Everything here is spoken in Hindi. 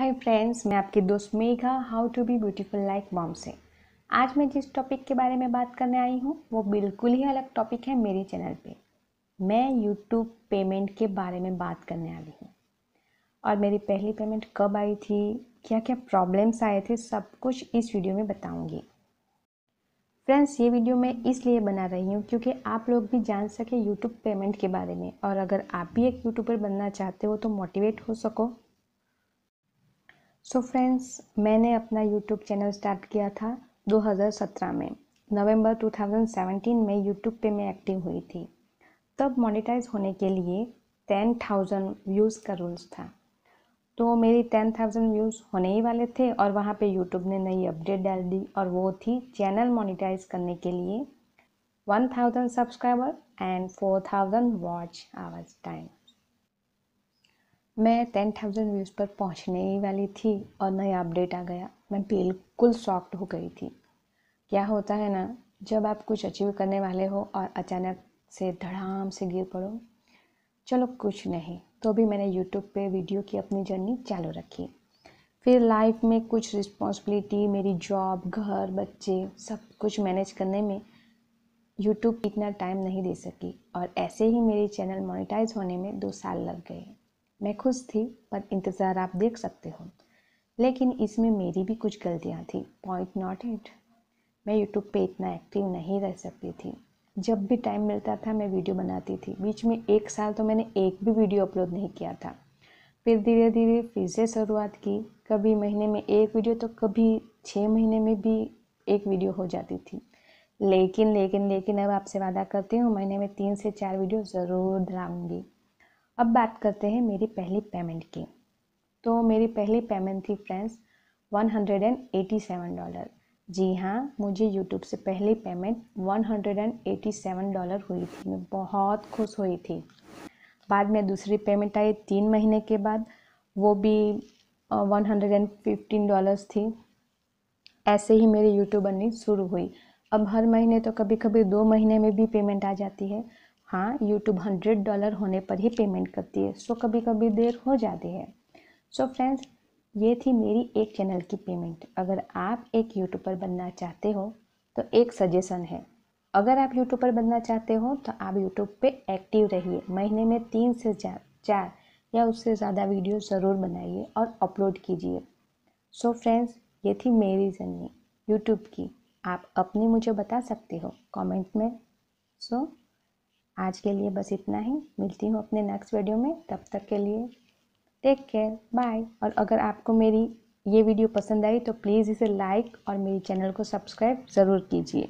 हाय फ्रेंड्स मैं आपकी दोस्त Megha how to be beautiful like mom से आज मैं जिस टॉपिक के बारे में बात करने आई हूँ वो बिल्कुल ही अलग टॉपिक है मेरे चैनल पे मैं यूट्यूब पेमेंट के बारे में बात करने आई हूँ और मेरी पहली पेमेंट कब आई थी क्या क्या प्रॉब्लम्स आए थे सब कुछ इस वीडियो में बताऊँगी फ्रेंड्स ये वीडियो मैं इसलिए बना रही हूँ क्योंकि आप लोग भी जान सके यूट्यूब पेमेंट के बारे में और अगर आप भी एक यूट्यूबर बनना चाहते हो तो मोटिवेट हो सको सो so फ्रेंड्स मैंने अपना यूट्यूब चैनल स्टार्ट किया था 2017 में नवंबर 2017 में यूट्यूब पे मैं एक्टिव हुई थी तब मोनेटाइज होने के लिए टेन थाउजेंड व्यूज़ का रूल्स था तो मेरी टेन थाउजेंड व्यूज़ होने ही वाले थे और वहाँ पे यूट्यूब ने नई अपडेट डाल दी और वो थी चैनल मोनिटाइज करने के लिए one subscriber and thousand watch hours time मैं टेन थाउजेंड व्यूज़ पर पहुंचने ही वाली थी और नया अपडेट आ गया मैं बिल्कुल सॉफ्ट हो गई थी क्या होता है ना जब आप कुछ अचीव करने वाले हो और अचानक से धड़ाम से गिर पड़ो चलो कुछ नहीं तो भी मैंने यूट्यूब पे वीडियो की अपनी जर्नी चालू रखी फिर लाइफ में कुछ रिस्पॉन्सिबिलिटी मेरी जॉब घर बच्चे सब कुछ मैनेज करने में यूट्यूब इतना टाइम नहीं दे सकी और ऐसे ही मेरे चैनल मोनेटाइज होने में दो साल लग गए मैं खुश थी पर इंतज़ार आप देख सकते हो लेकिन इसमें मेरी भी कुछ गलतियाँ थी पॉइंट नॉट इट मैं यूट्यूब पे इतना एक्टिव नहीं रह सकती थी जब भी टाइम मिलता था मैं वीडियो बनाती थी बीच में एक साल तो मैंने एक भी वीडियो अपलोड नहीं किया था फिर धीरे धीरे फिर से शुरुआत की कभी महीने में एक वीडियो तो कभी छः महीने में भी एक वीडियो हो जाती थी लेकिन लेकिन लेकिन अब आपसे वादा करती हूँ महीने में तीन से चार वीडियो ज़रूर डालूँगी अब बात करते हैं मेरी पहली पेमेंट की तो मेरी पहली पेमेंट थी friends one hundred and eighty seven dollar जी हाँ मुझे यूट्यूब से पहली payment one hundred and eighty seven dollar हुई थी मैं बहुत खुश हुई थी बाद में दूसरी पेमेंट आई तीन महीने के बाद वो भी one hundred and fifteen dollars थी ऐसे ही मेरी यूट्यूब अर्निंग शुरू हुई अब हर महीने तो कभी कभी दो महीने में भी पेमेंट आ जाती है हाँ यूट्यूब हंड्रेड डॉलर होने पर ही पेमेंट करती है सो कभी कभी देर हो जाती है सो फ्रेंड्स ये थी मेरी एक चैनल की पेमेंट अगर आप एक यूट्यूबर बनना चाहते हो तो एक सजेशन है अगर आप यूट्यूब पर बनना चाहते हो तो आप यूट्यूब पे एक्टिव रहिए महीने में तीन से चार या उससे ज़्यादा वीडियो ज़रूर बनाइए और अपलोड कीजिए सो फ्रेंड्स ये थी मेरी जर्नी यूट्यूब की आप अपनी मुझे बता सकते हो कमेंट में सो so, आज के लिए बस इतना ही मिलती हूँ अपने नेक्स्ट वीडियो में तब तक के लिए टेक केयर बाय और अगर आपको मेरी ये वीडियो पसंद आई तो प्लीज़ इसे लाइक और मेरे चैनल को सब्सक्राइब ज़रूर कीजिए